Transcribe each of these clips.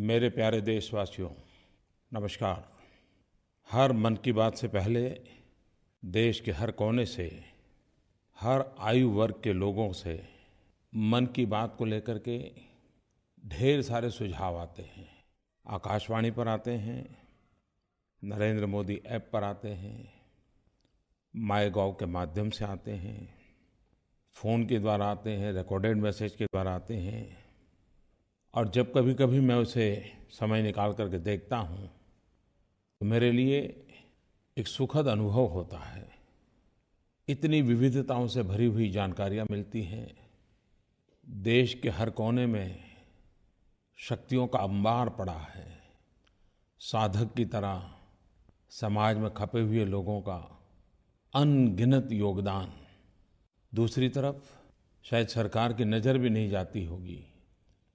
मेरे प्यारे देशवासियों नमस्कार हर मन की बात से पहले देश के हर कोने से हर आयु वर्ग के लोगों से मन की बात को लेकर के ढेर सारे सुझाव आते हैं आकाशवाणी पर आते हैं नरेंद्र मोदी ऐप पर आते हैं माई गाँव के माध्यम से आते हैं फ़ोन के द्वारा आते हैं रिकॉर्डेड मैसेज के द्वारा आते हैं और जब कभी कभी मैं उसे समय निकाल करके देखता हूँ तो मेरे लिए एक सुखद अनुभव होता है इतनी विविधताओं से भरी हुई जानकारियाँ मिलती हैं देश के हर कोने में शक्तियों का अंबार पड़ा है साधक की तरह समाज में खपे हुए लोगों का अनगिनत योगदान दूसरी तरफ शायद सरकार की नज़र भी नहीं जाती होगी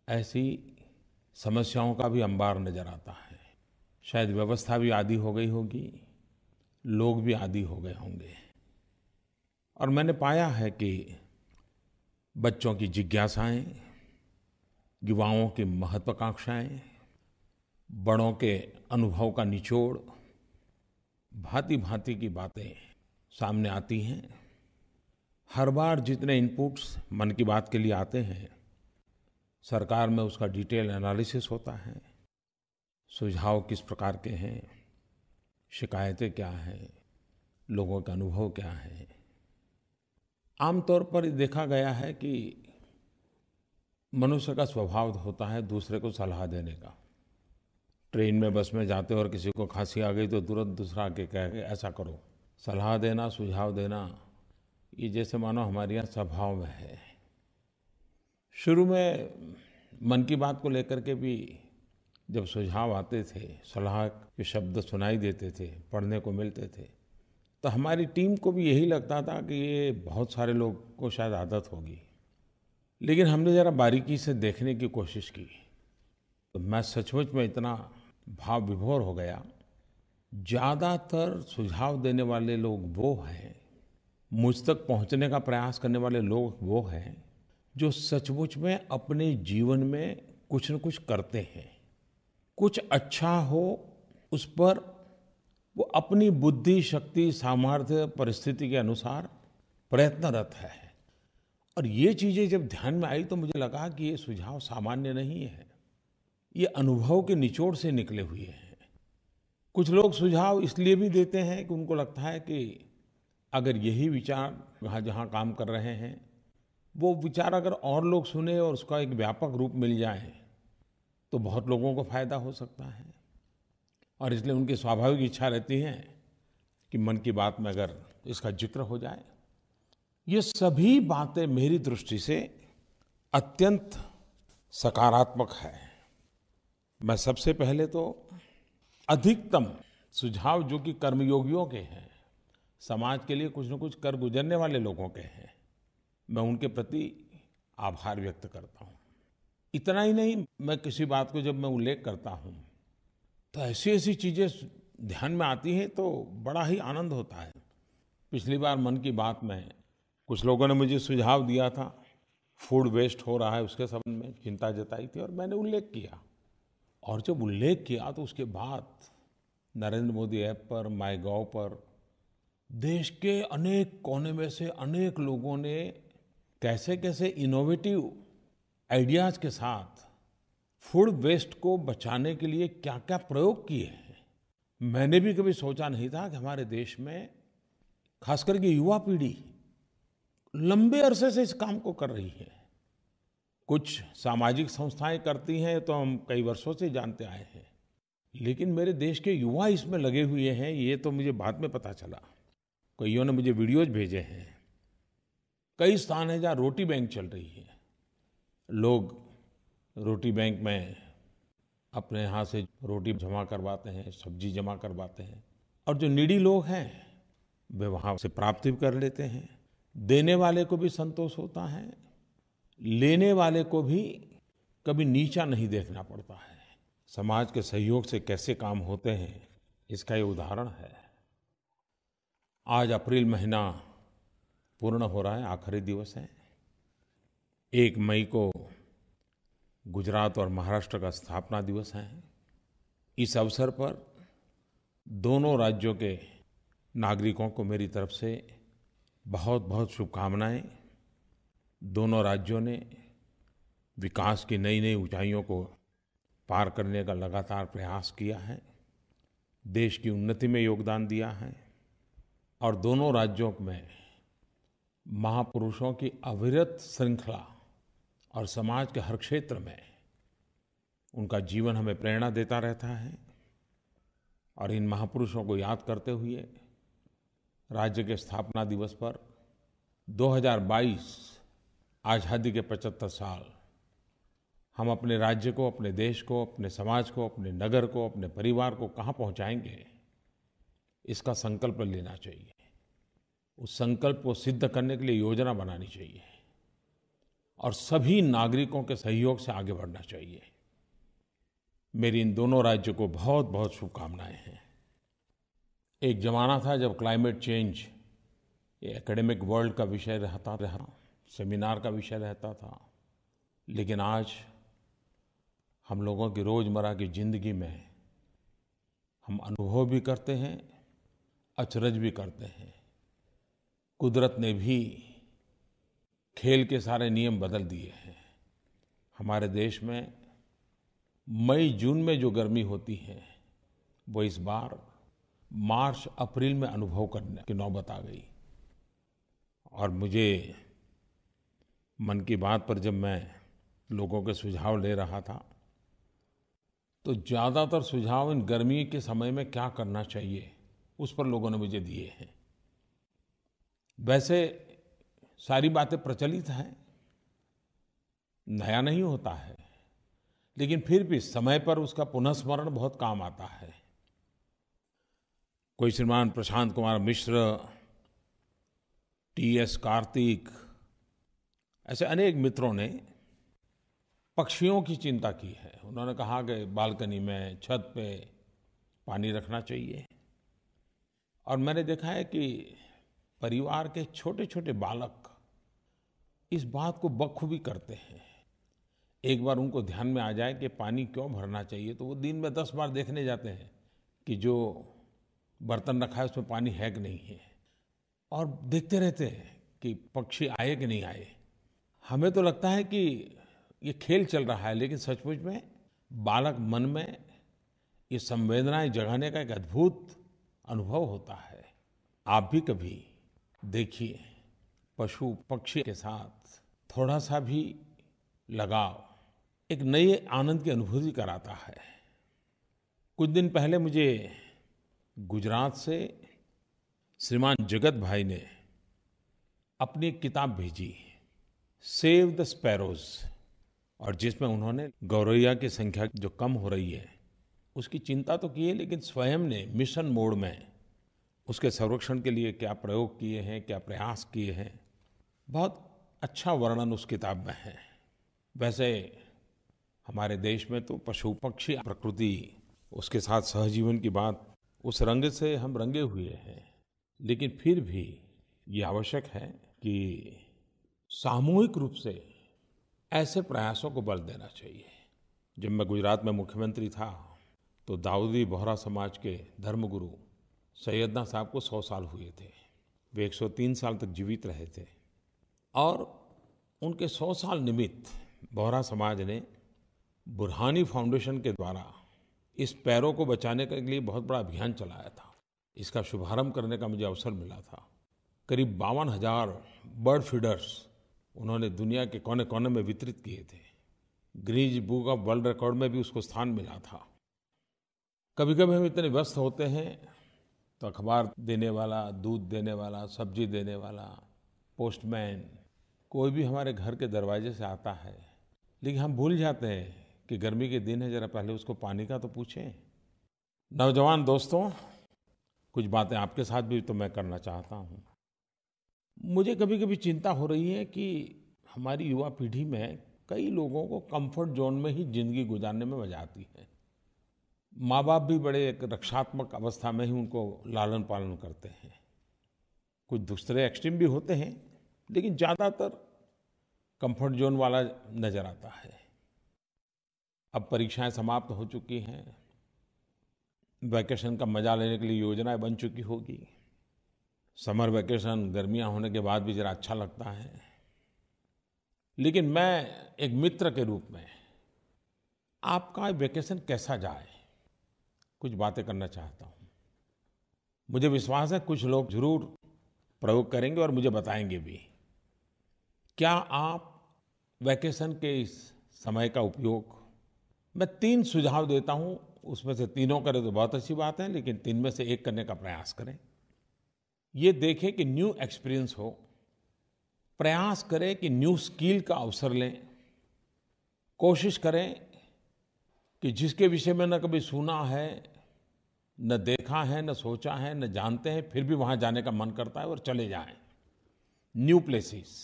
ऐसी समस्याओं का भी अंबार नजर आता है शायद व्यवस्था भी आदि हो गई होगी लोग भी आदि हो गए होंगे और मैंने पाया है कि बच्चों की जिज्ञासाएं युवाओं की महत्वाकांक्षाएं बड़ों के अनुभव का निचोड़ भांति भांति की बातें सामने आती हैं हर बार जितने इनपुट्स मन की बात के लिए आते हैं सरकार में उसका डिटेल एनालिसिस होता है सुझाव किस प्रकार के हैं शिकायतें क्या हैं लोगों का अनुभव क्या है आमतौर पर देखा गया है कि मनुष्य का स्वभाव होता है दूसरे को सलाह देने का ट्रेन में बस में जाते हो और किसी को खांसी आ गई तो तुरंत दूसरा आके कह के ऐसा करो सलाह देना सुझाव देना ये जैसे मानो हमारे यहाँ स्वभाव में है शुरू में मन की बात को लेकर के भी जब सुझाव आते थे सलाह के शब्द सुनाई देते थे पढ़ने को मिलते थे तो हमारी टीम को भी यही लगता था कि ये बहुत सारे लोग को शायद आदत होगी लेकिन हमने ज़रा बारीकी से देखने की कोशिश की तो मैं सचमुच में इतना भाव विभोर हो गया ज़्यादातर सुझाव देने वाले लोग वो हैं मुझ तक पहुंचने का प्रयास करने वाले लोग वो हैं जो सचमुच में अपने जीवन में कुछ न कुछ करते हैं कुछ अच्छा हो उस पर वो अपनी बुद्धि शक्ति सामर्थ्य परिस्थिति के अनुसार प्रयत्नरत है और ये चीज़ें जब ध्यान में आई तो मुझे लगा कि ये सुझाव सामान्य नहीं है ये अनुभव के निचोड़ से निकले हुए हैं कुछ लोग सुझाव इसलिए भी देते हैं कि उनको लगता है कि अगर यही विचार जहाँ जहाँ काम कर रहे हैं वो विचार अगर और लोग सुने और उसका एक व्यापक रूप मिल जाए तो बहुत लोगों को फायदा हो सकता है और इसलिए उनकी स्वाभाविक इच्छा रहती है कि मन की बात में अगर इसका जिक्र हो जाए ये सभी बातें मेरी दृष्टि से अत्यंत सकारात्मक है मैं सबसे पहले तो अधिकतम सुझाव जो कि कर्मयोगियों के हैं समाज के लिए कुछ न कुछ कर गुजरने वाले लोगों के हैं मैं उनके प्रति आभार व्यक्त करता हूँ इतना ही नहीं मैं किसी बात को जब मैं उल्लेख करता हूँ तो ऐसी ऐसी चीज़ें ध्यान में आती हैं तो बड़ा ही आनंद होता है पिछली बार मन की बात में कुछ लोगों ने मुझे सुझाव दिया था फूड वेस्ट हो रहा है उसके संबंध में चिंता जताई थी और मैंने उल्लेख किया और जब उल्लेख किया तो उसके बाद नरेंद्र मोदी ऐप पर माई पर देश के अनेक कोने में से अनेक लोगों ने कैसे कैसे इनोवेटिव आइडियाज़ के साथ फूड वेस्ट को बचाने के लिए क्या क्या प्रयोग किए हैं मैंने भी कभी सोचा नहीं था कि हमारे देश में खास करके युवा पीढ़ी लंबे अरसे से इस काम को कर रही है कुछ सामाजिक संस्थाएं करती हैं तो हम कई वर्षों से जानते आए हैं लेकिन मेरे देश के युवा इसमें लगे हुए हैं ये तो मुझे बाद में पता चला कईयों ने मुझे वीडियोज भेजे हैं कई स्थान है जहाँ रोटी बैंक चल रही है लोग रोटी बैंक में अपने यहाँ से रोटी जमा करवाते हैं सब्जी जमा करवाते हैं और जो निडी लोग हैं वे वहाँ से प्राप्ति कर लेते हैं देने वाले को भी संतोष होता है लेने वाले को भी कभी नीचा नहीं देखना पड़ता है समाज के सहयोग से कैसे काम होते हैं इसका ये उदाहरण है आज अप्रैल महीना पूर्ण हो रहा है आखिरी दिवस है एक मई को गुजरात और महाराष्ट्र का स्थापना दिवस है इस अवसर पर दोनों राज्यों के नागरिकों को मेरी तरफ से बहुत बहुत शुभकामनाएं दोनों राज्यों ने विकास की नई नई ऊंचाइयों को पार करने का लगातार प्रयास किया है देश की उन्नति में योगदान दिया है और दोनों राज्यों में महापुरुषों की अविरत श्रृंखला और समाज के हर क्षेत्र में उनका जीवन हमें प्रेरणा देता रहता है और इन महापुरुषों को याद करते हुए राज्य के स्थापना दिवस पर 2022 आज़ादी के 75 साल हम अपने राज्य को अपने देश को अपने समाज को अपने नगर को अपने परिवार को कहाँ पहुँचाएंगे इसका संकल्प लेना चाहिए उस संकल्प को सिद्ध करने के लिए योजना बनानी चाहिए और सभी नागरिकों के सहयोग से आगे बढ़ना चाहिए मेरी इन दोनों राज्यों को बहुत बहुत शुभकामनाएं हैं एक ज़माना था जब क्लाइमेट चेंज ये एकेडमिक वर्ल्ड का विषय रहता रहा सेमिनार का विषय रहता था लेकिन आज हम लोगों की रोज़मर्रा की ज़िंदगी में हम अनुभव भी करते हैं अचरज भी करते हैं कुदरत ने भी खेल के सारे नियम बदल दिए हैं हमारे देश में मई जून में जो गर्मी होती है वो इस बार मार्च अप्रैल में अनुभव करने की नौबत आ गई और मुझे मन की बात पर जब मैं लोगों के सुझाव ले रहा था तो ज़्यादातर सुझाव इन गर्मी के समय में क्या करना चाहिए उस पर लोगों ने मुझे दिए हैं वैसे सारी बातें प्रचलित हैं नया नहीं होता है लेकिन फिर भी समय पर उसका स्मरण बहुत काम आता है कोई श्रीमान प्रशांत कुमार मिश्र टी एस कार्तिक ऐसे अनेक मित्रों ने पक्षियों की चिंता की है उन्होंने कहा कि बालकनी में छत पे पानी रखना चाहिए और मैंने देखा है कि परिवार के छोटे छोटे बालक इस बात को बखूबी करते हैं एक बार उनको ध्यान में आ जाए कि पानी क्यों भरना चाहिए तो वो दिन में दस बार देखने जाते हैं कि जो बर्तन रखा है उसमें पानी है कि नहीं है और देखते रहते हैं कि पक्षी आए कि नहीं आए हमें तो लगता है कि ये खेल चल रहा है लेकिन सचमुच में बालक मन में ये संवेदनाएं जगाने का एक अद्भुत अनुभव होता है आप भी कभी देखिए पशु पक्षी के साथ थोड़ा सा भी लगाव एक नए आनंद की अनुभूति कराता है कुछ दिन पहले मुझे गुजरात से श्रीमान जगत भाई ने अपनी एक किताब भेजी सेव द स्पैरोज और जिसमें उन्होंने गौरैया की संख्या जो कम हो रही है उसकी चिंता तो की है लेकिन स्वयं ने मिशन मोड में उसके संरक्षण के लिए क्या प्रयोग किए हैं क्या प्रयास किए हैं बहुत अच्छा वर्णन उस किताब में है वैसे हमारे देश में तो पशु पक्षी प्रकृति उसके साथ सहजीवन की बात उस रंग से हम रंगे हुए हैं लेकिन फिर भी ये आवश्यक है कि सामूहिक रूप से ऐसे प्रयासों को बल देना चाहिए जब मैं गुजरात में मुख्यमंत्री था तो दाऊदी बोहरा समाज के धर्मगुरु सैदना साहब को सौ साल हुए थे वे 103 साल तक जीवित रहे थे और उनके सौ साल निमित्त बोहरा समाज ने बुरहानी फाउंडेशन के द्वारा इस पैरों को बचाने के लिए बहुत बड़ा अभियान चलाया था इसका शुभारंभ करने का मुझे अवसर मिला था करीब बावन हजार बर्ड फीडर्स उन्होंने दुनिया के कोने कोने में वितरित किए थे Guinness book of world record में भी उसको स्थान मिला था कभी कभी हम इतने व्यस्त होते हैं तो अखबार देने वाला दूध देने वाला सब्जी देने वाला पोस्टमैन कोई भी हमारे घर के दरवाजे से आता है लेकिन हम भूल जाते हैं कि गर्मी के दिन है ज़रा पहले उसको पानी का तो पूछें नौजवान दोस्तों कुछ बातें आपके साथ भी तो मैं करना चाहता हूँ मुझे कभी कभी चिंता हो रही है कि हमारी युवा पीढ़ी में कई लोगों को कंफर्ट जोन में ही ज़िंदगी गुजारने में मजा आती है माँ बाप भी बड़े एक रक्षात्मक अवस्था में ही उनको लालन पालन करते हैं कुछ दूसरे एक्सट्रीम भी होते हैं लेकिन ज़्यादातर कंफर्ट जोन वाला नज़र आता है अब परीक्षाएं समाप्त हो चुकी हैं वैकेशन का मज़ा लेने के लिए योजनाएं बन चुकी होगी समर वैकेशन गर्मियां होने के बाद भी ज़रा अच्छा लगता है लेकिन मैं एक मित्र के रूप में आपका वैकेशन कैसा जाए कुछ बातें करना चाहता हूँ मुझे विश्वास है कुछ लोग जरूर प्रयोग करेंगे और मुझे बताएंगे भी क्या आप वैकेशन के इस समय का उपयोग मैं तीन सुझाव देता हूँ उसमें से तीनों करें तो बहुत अच्छी बात है लेकिन तीन में से एक करने का प्रयास करें ये देखें कि न्यू एक्सपीरियंस हो प्रयास करें कि न्यू स्किल का अवसर लें कोशिश करें कि जिसके विषय में न कभी सुना है न देखा है न सोचा है न जानते हैं फिर भी वहां जाने का मन करता है और चले जाएं new places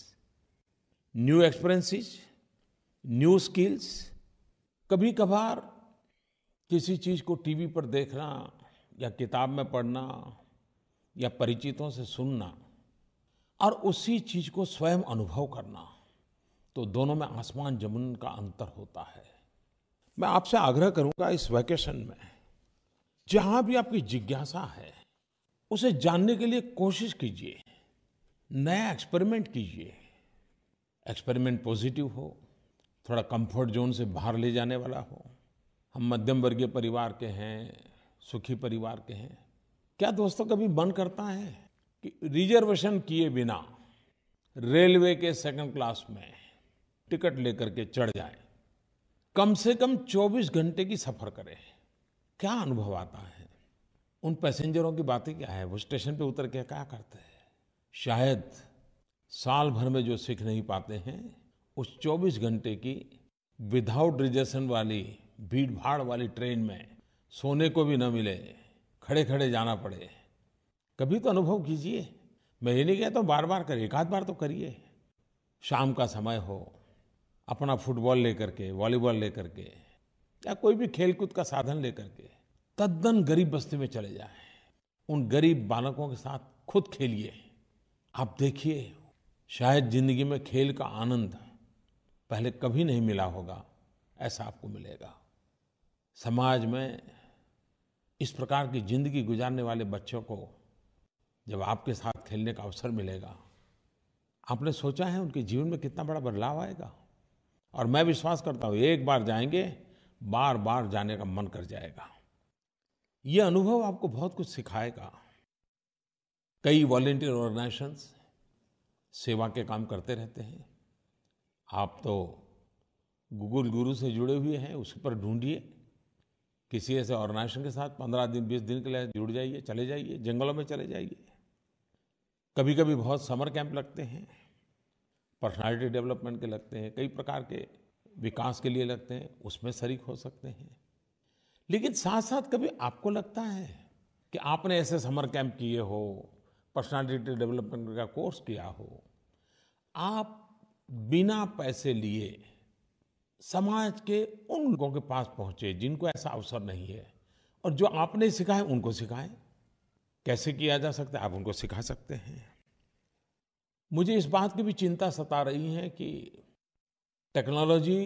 new experiences new skills कभी कभार किसी चीज़ को टीवी पर देखना या किताब में पढ़ना या परिचितों से सुनना और उसी चीज़ को स्वयं अनुभव करना तो दोनों में आसमान जमुन का अंतर होता है मैं आपसे आग्रह करूंगा इस वैकेशन में जहां भी आपकी जिज्ञासा है उसे जानने के लिए कोशिश कीजिए नया एक्सपेरिमेंट कीजिए एक्सपेरिमेंट पॉजिटिव हो थोड़ा कंफर्ट जोन से बाहर ले जाने वाला हो हम मध्यम वर्गीय परिवार के हैं सुखी परिवार के हैं क्या दोस्तों कभी मन करता है कि रिजर्वेशन किए बिना रेलवे के सेकंड क्लास में टिकट लेकर के चढ़ जाए कम से कम 24 घंटे की सफ़र करें क्या अनुभव आता है उन पैसेंजरों की बातें क्या है वो स्टेशन पे उतर के क्या करते हैं शायद साल भर में जो सीख नहीं पाते हैं उस 24 घंटे की विदाउट रिजर्वेशन वाली भीड़ भाड़ वाली ट्रेन में सोने को भी न मिले खड़े खड़े जाना पड़े कभी तो अनुभव कीजिए मैं ये नहीं कहता तो बार बार करिए एक आध बार तो करिए शाम का समय हो अपना फुटबॉल लेकर के वॉलीबॉल लेकर के या कोई भी खेलकूद का साधन लेकर के तद्दन गरीब बस्ती में चले जाए उन गरीब बालकों के साथ खुद खेलिए आप देखिए शायद जिंदगी में खेल का आनंद पहले कभी नहीं मिला होगा ऐसा आपको मिलेगा समाज में इस प्रकार की जिंदगी गुजारने वाले बच्चों को जब आपके साथ खेलने का अवसर मिलेगा आपने सोचा है उनके जीवन में कितना बड़ा बदलाव आएगा और मैं विश्वास करता हूँ एक बार जाएंगे बार बार जाने का मन कर जाएगा ये अनुभव आपको बहुत कुछ सिखाएगा कई वॉलेंटियर ऑर्गेनाइजेशन सेवा के काम करते रहते हैं आप तो गूगल गुरु से जुड़े हुए हैं उस पर ढूंढिए किसी ऐसे ऑर्गेनाइजेशन के साथ पंद्रह दिन बीस दिन के लिए जुड़ जाइए चले जाइए जंगलों में चले जाइए कभी कभी बहुत समर कैंप लगते हैं पर्सनालिटी डेवलपमेंट के लगते हैं कई प्रकार के विकास के लिए लगते हैं उसमें शरीक हो सकते हैं लेकिन साथ साथ कभी आपको लगता है कि आपने ऐसे समर कैंप किए हो पर्सनालिटी डेवलपमेंट का कोर्स किया हो आप बिना पैसे लिए समाज के उन लोगों के पास पहुंचे जिनको ऐसा अवसर नहीं है और जो आपने सिखाए उनको सिखाएं कैसे किया जा सकता है आप उनको सिखा सकते हैं मुझे इस बात की भी चिंता सता रही है कि टेक्नोलॉजी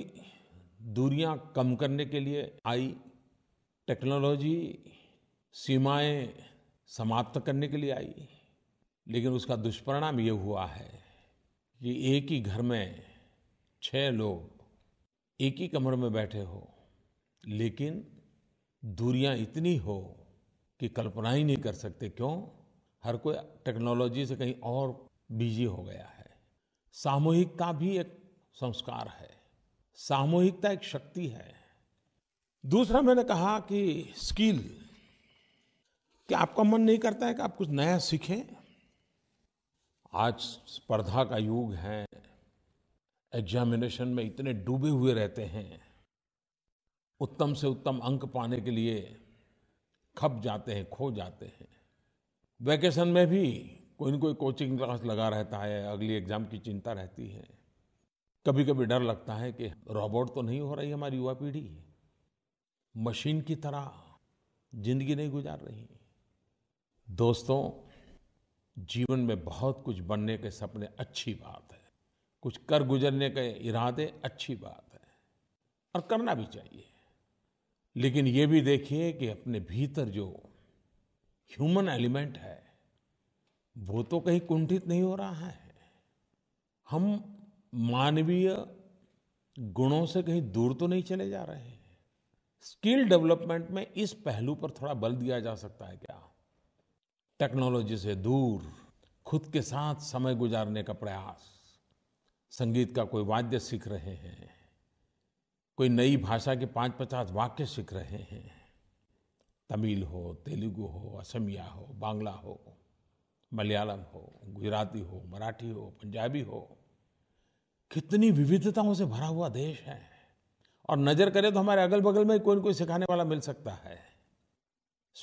दूरियां कम करने के लिए आई टेक्नोलॉजी सीमाएं समाप्त करने के लिए आई लेकिन उसका दुष्परिणाम ये हुआ है कि एक ही घर में छह लोग एक ही कमरे में बैठे हो लेकिन दूरियां इतनी हो कि कल्पना ही नहीं कर सकते क्यों हर कोई टेक्नोलॉजी से कहीं और बिजी हो गया है सामूहिकता भी एक संस्कार है सामूहिकता एक शक्ति है दूसरा मैंने कहा कि स्किल कि आपका मन नहीं करता है कि आप कुछ नया सीखें आज स्पर्धा का युग है एग्जामिनेशन में इतने डूबे हुए रहते हैं उत्तम से उत्तम अंक पाने के लिए खप जाते हैं खो जाते हैं वैकेशन में भी कोई ना कोई कोचिंग क्लास लगा रहता है अगली एग्ज़ाम की चिंता रहती है कभी कभी डर लगता है कि रोबोट तो नहीं हो रही हमारी युवा पीढ़ी मशीन की तरह जिंदगी नहीं गुजार रही दोस्तों जीवन में बहुत कुछ बनने के सपने अच्छी बात है कुछ कर गुजरने के इरादे अच्छी बात है और करना भी चाहिए लेकिन ये भी देखिए कि अपने भीतर जो ह्यूमन एलिमेंट है वो तो कहीं कुंठित नहीं हो रहा है हम मानवीय गुणों से कहीं दूर तो नहीं चले जा रहे हैं स्किल डेवलपमेंट में इस पहलू पर थोड़ा बल दिया जा सकता है क्या टेक्नोलॉजी से दूर खुद के साथ समय गुजारने का प्रयास संगीत का कोई वाद्य सीख रहे हैं कोई नई भाषा के पाँच पचास वाक्य सीख रहे हैं तमिल हो तेलुगु हो असमिया हो बांग्ला हो मलयालम हो गुजराती हो मराठी हो पंजाबी हो कितनी विविधताओं से भरा हुआ देश है और नज़र करें तो हमारे अगल बगल में कोई ना कोई सिखाने वाला मिल सकता है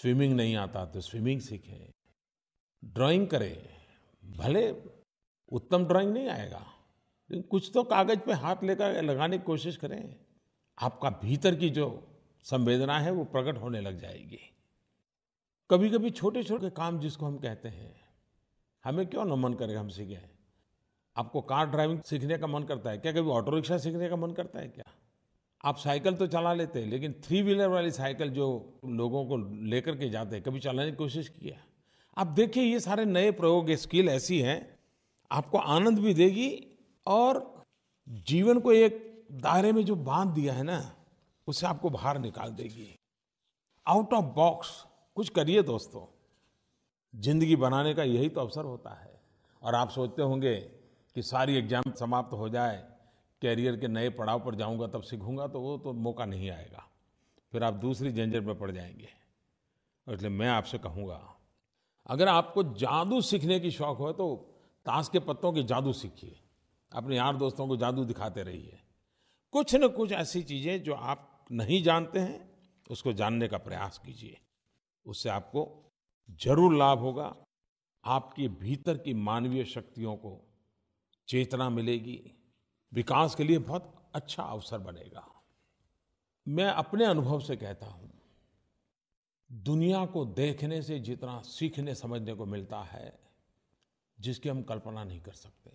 स्विमिंग नहीं आता तो स्विमिंग सीखें ड्राइंग करें भले उत्तम ड्राइंग नहीं आएगा लेकिन कुछ तो कागज पे हाथ लेकर लगाने की कोशिश करें आपका भीतर की जो संवेदना है वो प्रकट होने लग जाएगी कभी कभी छोटे छोटे काम जिसको हम कहते हैं हमें क्यों ना मन करेगा हम सीखें आपको कार ड्राइविंग सीखने का मन करता है क्या कभी ऑटो रिक्शा सीखने का मन करता है क्या आप साइकिल तो चला लेते हैं लेकिन थ्री व्हीलर वाली साइकिल जो लोगों को लेकर के जाते हैं कभी चलाने की कोशिश किया आप देखिए ये सारे नए प्रयोग स्किल ऐसी हैं आपको आनंद भी देगी और जीवन को एक दायरे में जो बांध दिया है ना उससे आपको बाहर निकाल देगी आउट ऑफ बॉक्स कुछ करिए दोस्तों जिंदगी बनाने का यही तो अवसर होता है और आप सोचते होंगे कि सारी एग्जाम समाप्त हो जाए कैरियर के नए पड़ाव पर जाऊंगा तब सीखूंगा तो वो तो मौका नहीं आएगा फिर आप दूसरी झंझट में पड़ जाएंगे और इसलिए मैं आपसे कहूँगा अगर आपको जादू सीखने की शौक हो तो ताश के पत्तों की जादू सीखिए अपने यार दोस्तों को जादू दिखाते रहिए कुछ न कुछ ऐसी चीज़ें जो आप नहीं जानते हैं उसको जानने का प्रयास कीजिए उससे आपको जरूर लाभ होगा आपके भीतर की मानवीय शक्तियों को चेतना मिलेगी विकास के लिए बहुत अच्छा अवसर बनेगा मैं अपने अनुभव से कहता हूं दुनिया को देखने से जितना सीखने समझने को मिलता है जिसकी हम कल्पना नहीं कर सकते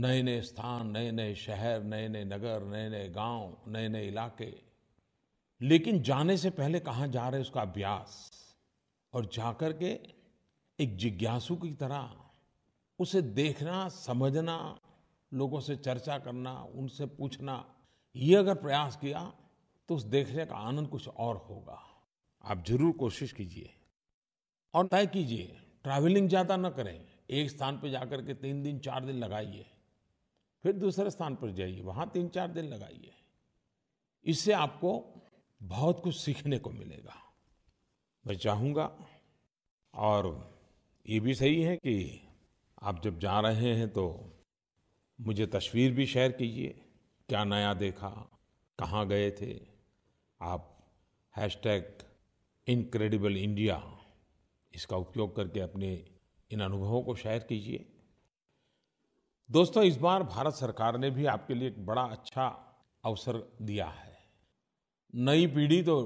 नए नए स्थान नए नए शहर नए नए नगर नए नए गांव नए नए इलाके लेकिन जाने से पहले कहाँ जा रहे उसका अभ्यास और जाकर के एक जिज्ञासु की तरह उसे देखना समझना लोगों से चर्चा करना उनसे पूछना ये अगर प्रयास किया तो उस देखने का आनंद कुछ और होगा आप जरूर कोशिश कीजिए और तय कीजिए ट्रैवलिंग ज़्यादा न करें एक स्थान पर जाकर के तीन दिन चार दिन लगाइए फिर दूसरे स्थान पर जाइए वहाँ तीन चार दिन लगाइए इससे आपको बहुत कुछ सीखने को मिलेगा मैं चाहूँगा और ये भी सही है कि आप जब जा रहे हैं तो मुझे तस्वीर भी शेयर कीजिए क्या नया देखा कहाँ गए थे आप हैश टैग इनक्रेडिबल इंडिया इसका उपयोग करके अपने इन अनुभवों को शेयर कीजिए दोस्तों इस बार भारत सरकार ने भी आपके लिए एक बड़ा अच्छा अवसर दिया है नई पीढ़ी तो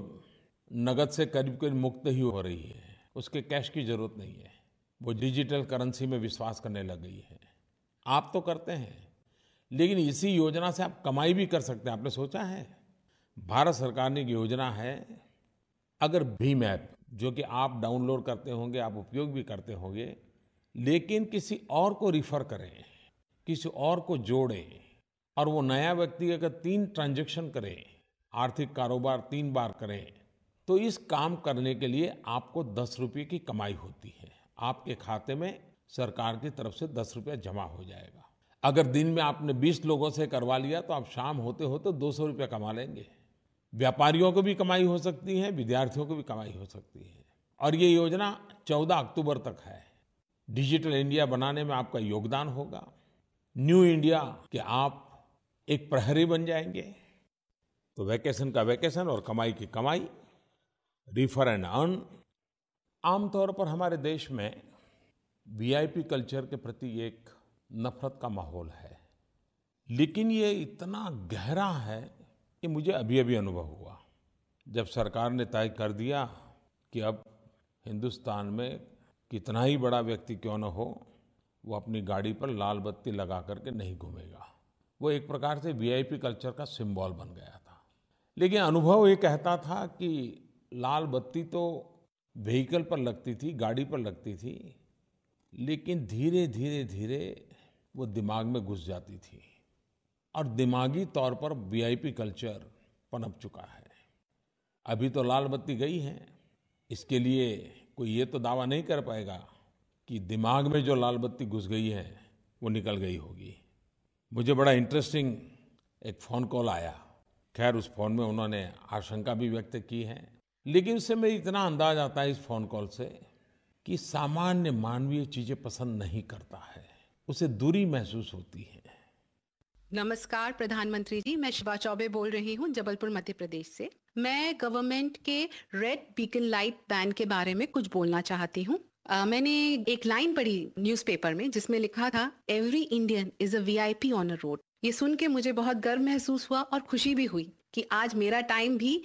नगद से करीब करीब मुक्त ही हो रही है उसके कैश की ज़रूरत नहीं है वो डिजिटल करेंसी में विश्वास करने लग गई है आप तो करते हैं लेकिन इसी योजना से आप कमाई भी कर सकते हैं आपने सोचा है भारत सरकार ने एक योजना है अगर भीम ऐप जो कि आप डाउनलोड करते होंगे आप उपयोग भी करते होंगे लेकिन किसी और को रिफ़र करें किसी और को जोड़ें और वो नया व्यक्ति अगर तीन ट्रांजेक्शन करें आर्थिक कारोबार तीन बार करें तो इस काम करने के लिए आपको दस रुपये की कमाई होती है आपके खाते में सरकार की तरफ से दस रुपया जमा हो जाएगा अगर दिन में आपने बीस लोगों से करवा लिया तो आप शाम होते होते दो सौ रुपया कमा लेंगे व्यापारियों को भी कमाई हो सकती है विद्यार्थियों को भी कमाई हो सकती है और ये योजना चौदह अक्टूबर तक है डिजिटल इंडिया बनाने में आपका योगदान होगा न्यू इंडिया के आप एक प्रहरी बन जाएंगे तो वैकेशन का वैकेशन और कमाई की कमाई रिफर एंड अर्न आमतौर पर हमारे देश में वीआईपी कल्चर के प्रति एक नफरत का माहौल है लेकिन ये इतना गहरा है कि मुझे अभी अभी अनुभव हुआ जब सरकार ने तय कर दिया कि अब हिंदुस्तान में कितना ही बड़ा व्यक्ति क्यों न हो वो अपनी गाड़ी पर लाल बत्ती लगा करके नहीं घूमेगा वो एक प्रकार से वीआईपी कल्चर का सिंबल बन गया था लेकिन अनुभव ये कहता था कि लाल बत्ती तो व्हीकल पर लगती थी गाड़ी पर लगती थी लेकिन धीरे धीरे धीरे वो दिमाग में घुस जाती थी और दिमागी तौर पर वीआईपी कल्चर पनप चुका है अभी तो लाल बत्ती गई है इसके लिए कोई ये तो दावा नहीं कर पाएगा कि दिमाग में जो लाल बत्ती घुस गई है वो निकल गई होगी मुझे बड़ा इंटरेस्टिंग एक फ़ोन कॉल आया खैर उस फ़ोन में उन्होंने आशंका भी व्यक्त की है लेकिन उससे मैं इतना अंदाज आता है इस फोन कॉल से कि सामान्य मानवीय चीजें पसंद नहीं करता है उसे दूरी महसूस होती है नमस्कार प्रधानमंत्री जी मैं शिवा चौबे बोल रही हूँ जबलपुर मध्य प्रदेश से मैं गवर्नमेंट के रेड बीकन लाइट बैन के बारे में कुछ बोलना चाहती हूँ मैंने एक लाइन पढ़ी न्यूज़पेपर में जिसमें लिखा था every Indian is a VIP on a road ये सुन के मुझे बहुत गर्व महसूस हुआ और खुशी भी हुई कि आज मेरा टाइम भी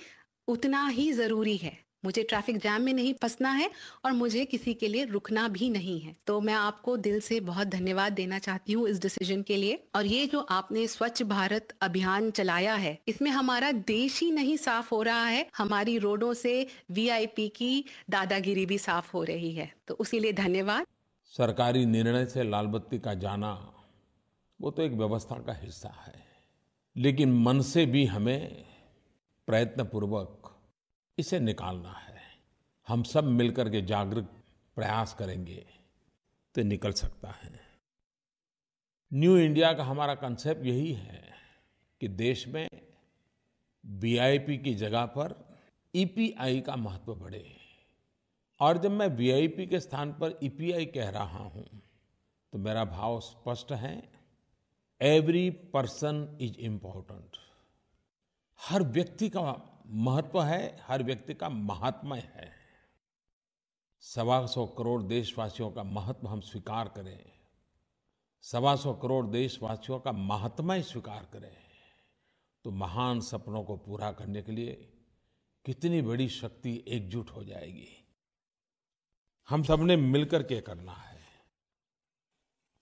उतना ही ज़रूरी है मुझे ट्रैफिक जाम में नहीं फंसना है और मुझे किसी के लिए रुकना भी नहीं है तो मैं आपको दिल से बहुत धन्यवाद देना चाहती हूँ इस डिसीजन के लिए और ये जो आपने स्वच्छ भारत अभियान चलाया है इसमें हमारा देश ही नहीं साफ हो रहा है हमारी रोडों से वीआईपी की दादागिरी भी साफ हो रही है तो उसी लिए धन्यवाद सरकारी निर्णय से लाल बत्ती का जाना वो तो एक व्यवस्था का हिस्सा है लेकिन मन से भी हमें प्रयत्न पूर्वक इसे निकालना है हम सब मिलकर के जागरूक प्रयास करेंगे तो निकल सकता है न्यू इंडिया का हमारा कंसेप्ट यही है कि देश में वीआईपी की जगह पर ईपीआई e का महत्व बढ़े और जब मैं वीआईपी के स्थान पर ईपीआई e कह रहा हूं तो मेरा भाव स्पष्ट है एवरी पर्सन इज इम्पोर्टेंट हर व्यक्ति का महत्व है हर व्यक्ति का महात्मा है सवा सौ करोड़ देशवासियों का महत्व हम स्वीकार करें सवा सौ करोड़ देशवासियों का महात्मा ही स्वीकार करें तो महान सपनों को पूरा करने के लिए कितनी बड़ी शक्ति एकजुट हो जाएगी हम सबने मिलकर के करना है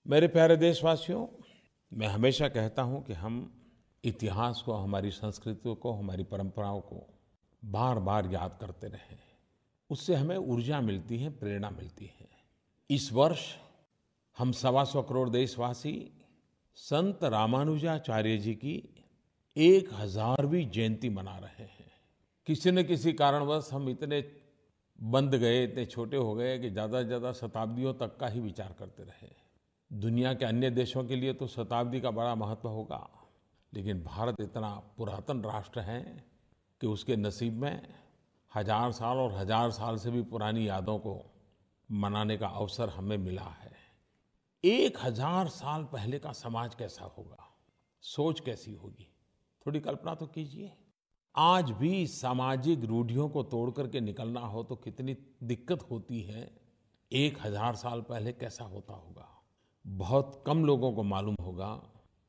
मेरे प्यारे देशवासियों मैं हमेशा कहता हूं कि हम इतिहास को हमारी संस्कृति को हमारी परंपराओं को बार बार याद करते रहें उससे हमें ऊर्जा मिलती है प्रेरणा मिलती है इस वर्ष हम सवा सौ करोड़ देशवासी संत रामानुजाचार्य जी की एक हजारवीं जयंती मना रहे हैं किसी न किसी कारणवश हम इतने बंद गए इतने छोटे हो गए कि ज़्यादा से ज़्यादा शताब्दियों तक का ही विचार करते रहे दुनिया के अन्य देशों के लिए तो शताब्दी का बड़ा महत्व होगा लेकिन भारत इतना पुरातन राष्ट्र है कि उसके नसीब में हजार साल और हजार साल से भी पुरानी यादों को मनाने का अवसर हमें मिला है एक हजार साल पहले का समाज कैसा होगा सोच कैसी होगी थोड़ी कल्पना तो कीजिए आज भी सामाजिक रूढ़ियों को तोड़ करके निकलना हो तो कितनी दिक्कत होती है एक हजार साल पहले कैसा होता होगा बहुत कम लोगों को मालूम होगा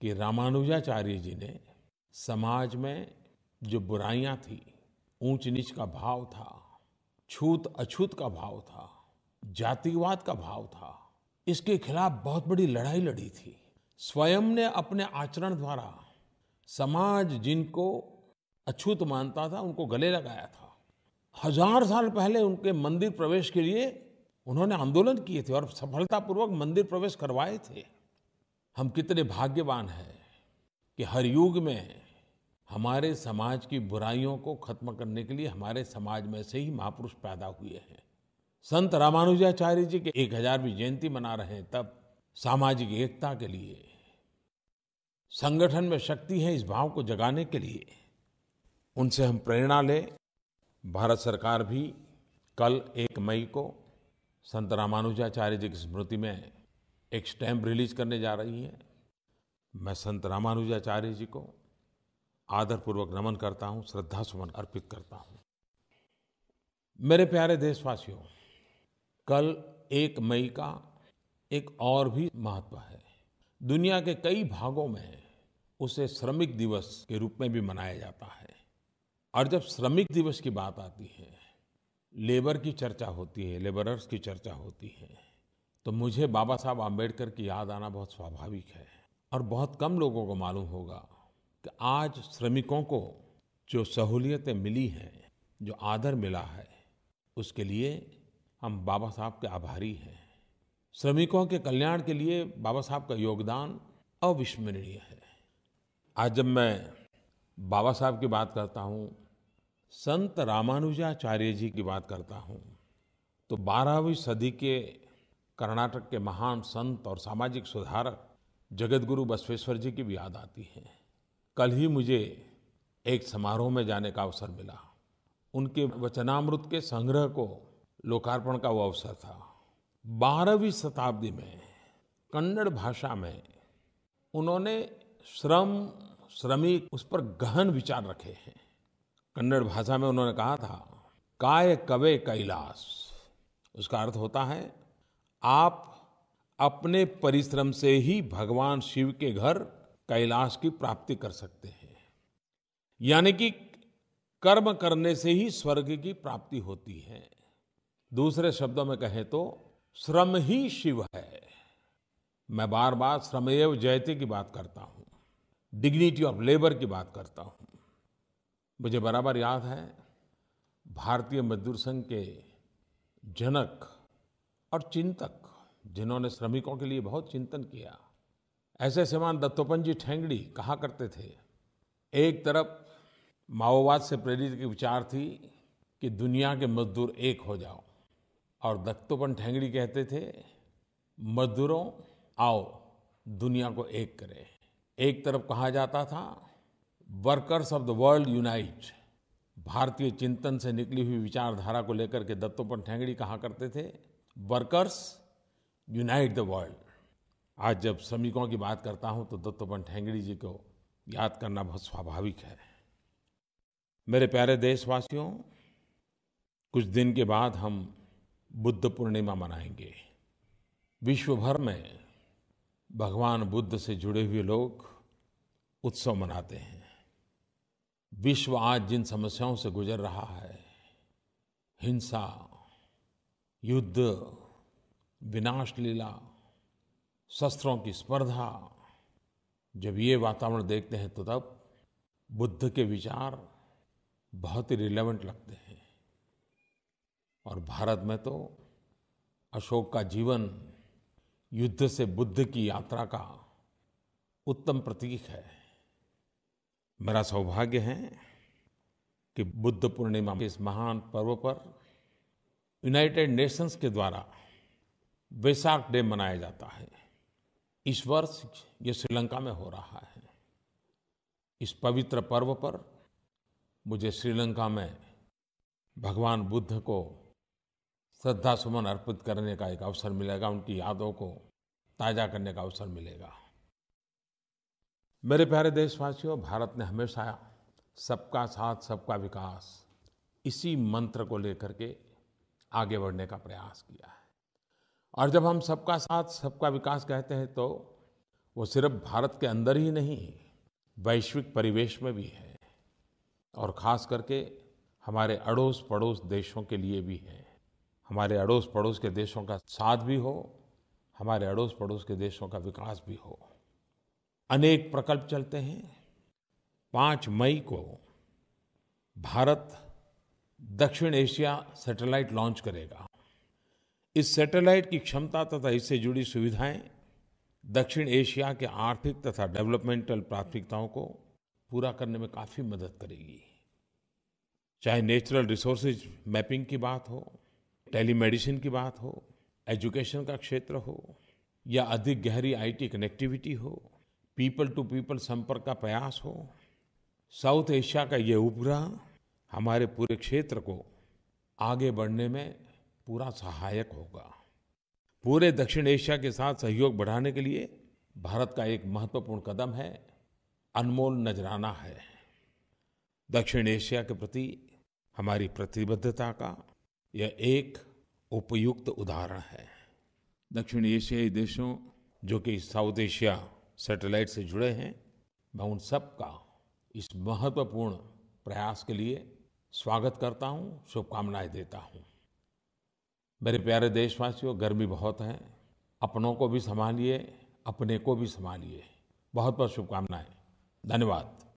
कि रामानुजाचार्य जी ने समाज में जो बुराइयां थी ऊंच नीच का भाव था छूत अछूत का भाव था जातिवाद का भाव था इसके खिलाफ बहुत बड़ी लड़ाई लड़ी थी स्वयं ने अपने आचरण द्वारा समाज जिनको अछूत मानता था उनको गले लगाया था हजार साल पहले उनके मंदिर प्रवेश के लिए उन्होंने आंदोलन किए थे और सफलतापूर्वक मंदिर प्रवेश करवाए थे हम कितने भाग्यवान हैं कि हर युग में हमारे समाज की बुराइयों को खत्म करने के लिए हमारे समाज में से ही महापुरुष पैदा हुए हैं संत रामानुजाचार्य जी के एक हजारवीं जयंती मना रहे हैं तब सामाजिक एकता के लिए संगठन में शक्ति है इस भाव को जगाने के लिए उनसे हम प्रेरणा लें भारत सरकार भी कल एक मई को संत रामानुजाचार्य जी की स्मृति में एक स्टैम्प रिलीज करने जा रही है मैं संत रामानुजाचार्य जी को आदरपूर्वक नमन करता हूँ श्रद्धा सुमन अर्पित करता हूँ मेरे प्यारे देशवासियों कल एक मई का एक और भी महत्व है दुनिया के कई भागों में उसे श्रमिक दिवस के रूप में भी मनाया जाता है और जब श्रमिक दिवस की बात आती है लेबर की चर्चा होती है लेबरर्स की चर्चा होती है तो मुझे बाबा साहब आम्बेडकर की याद आना बहुत स्वाभाविक है और बहुत कम लोगों को मालूम होगा कि आज श्रमिकों को जो सहूलियतें मिली हैं जो आदर मिला है उसके लिए हम बाबा साहब के आभारी हैं श्रमिकों के कल्याण के लिए बाबा साहब का योगदान अविस्मरणीय है आज जब मैं बाबा साहब की बात करता हूँ संत रामानुजाचार्य जी की बात करता हूँ तो बारहवीं सदी के कर्नाटक के महान संत और सामाजिक सुधारक जगतगुरु बसवेश्वर जी की भी याद आती है कल ही मुझे एक समारोह में जाने का अवसर मिला उनके वचनामृत के संग्रह को लोकार्पण का वो अवसर था बारहवीं शताब्दी में कन्नड़ भाषा में उन्होंने श्रम श्रमिक उस पर गहन विचार रखे हैं कन्नड़ भाषा में उन्होंने कहा था काय कवे कैलाश उसका अर्थ होता है आप अपने परिश्रम से ही भगवान शिव के घर कैलाश की प्राप्ति कर सकते हैं यानी कि कर्म करने से ही स्वर्ग की प्राप्ति होती है दूसरे शब्दों में कहें तो श्रम ही शिव है मैं बार बार श्रमेव जयते की बात करता हूँ डिग्निटी ऑफ लेबर की बात करता हूँ मुझे बराबर याद है भारतीय मजदूर संघ के जनक और चिंतक जिन्होंने श्रमिकों के लिए बहुत चिंतन किया ऐसे श्रीमान दत्तोपन जी ठेंगड़ी कहा करते थे एक तरफ माओवाद से प्रेरित की विचार थी कि दुनिया के मजदूर एक हो जाओ और दत्तोपन ठेंगड़ी कहते थे मजदूरों आओ दुनिया को एक करें एक तरफ कहा जाता था workers of the world unite भारतीय चिंतन से निकली हुई विचारधारा को लेकर के दत्तोपन ठेंगड़ी कहा करते थे वर्कर्स यूनाइट द वर्ल्ड आज जब श्रमिकों की बात करता हूं तो दत्तोपन ठेंगड़ी जी को याद करना बहुत स्वाभाविक है मेरे प्यारे देशवासियों कुछ दिन के बाद हम बुद्ध पूर्णिमा मनाएंगे विश्व भर में भगवान बुद्ध से जुड़े हुए लोग उत्सव मनाते हैं विश्व आज जिन समस्याओं से गुजर रहा है हिंसा युद्ध विनाश लीला शस्त्रों की स्पर्धा जब ये वातावरण देखते हैं तो तब बुद्ध के विचार बहुत ही रिलेवेंट लगते हैं और भारत में तो अशोक का जीवन युद्ध से बुद्ध की यात्रा का उत्तम प्रतीक है मेरा सौभाग्य है कि बुद्ध पूर्णिमा के इस महान पर्व पर यूनाइटेड नेशंस के द्वारा वैसाख डे मनाया जाता है इस वर्ष ये श्रीलंका में हो रहा है इस पवित्र पर्व पर मुझे श्रीलंका में भगवान बुद्ध को श्रद्धा सुमन अर्पित करने का एक अवसर मिलेगा उनकी यादों को ताज़ा करने का अवसर मिलेगा मेरे प्यारे देशवासियों भारत ने हमेशा सबका साथ सबका विकास इसी मंत्र को लेकर के आगे बढ़ने का प्रयास किया है और जब हम सबका साथ सबका विकास कहते हैं तो वो सिर्फ भारत के अंदर ही नहीं वैश्विक परिवेश में भी है और ख़ास करके हमारे अड़ोस पड़ोस देशों के लिए भी है हमारे अड़ोस पड़ोस के देशों का साथ भी हो हमारे अड़ोस पड़ोस के देशों का विकास भी हो अनेक प्रकल्प चलते हैं पाँच मई को भारत दक्षिण एशिया सैटेलाइट लॉन्च करेगा इस सैटेलाइट की क्षमता तथा इससे जुड़ी सुविधाएं दक्षिण एशिया के आर्थिक तथा डेवलपमेंटल प्राथमिकताओं को पूरा करने में काफ़ी मदद करेगी चाहे नेचुरल रिसोर्सेज मैपिंग की बात हो टेलीमेडिसिन की बात हो एजुकेशन का क्षेत्र हो या अधिक गहरी आईटी कनेक्टिविटी हो पीपल टू पीपल संपर्क का प्रयास हो साउथ एशिया का ये उपग्रह हमारे पूरे क्षेत्र को आगे बढ़ने में पूरा सहायक होगा पूरे दक्षिण एशिया के साथ सहयोग बढ़ाने के लिए भारत का एक महत्वपूर्ण कदम है अनमोल नजराना है दक्षिण एशिया के प्रति हमारी प्रतिबद्धता का यह एक उपयुक्त उदाहरण है दक्षिण एशियाई देशों जो कि साउथ एशिया सैटेलाइट से जुड़े हैं मैं उन सब का इस महत्वपूर्ण प्रयास के लिए स्वागत करता हूँ शुभकामनाएं देता हूँ मेरे प्यारे देशवासियों गर्मी बहुत है अपनों को भी संभालिए अपने को भी संभालिए बहुत बहुत शुभकामनाएं धन्यवाद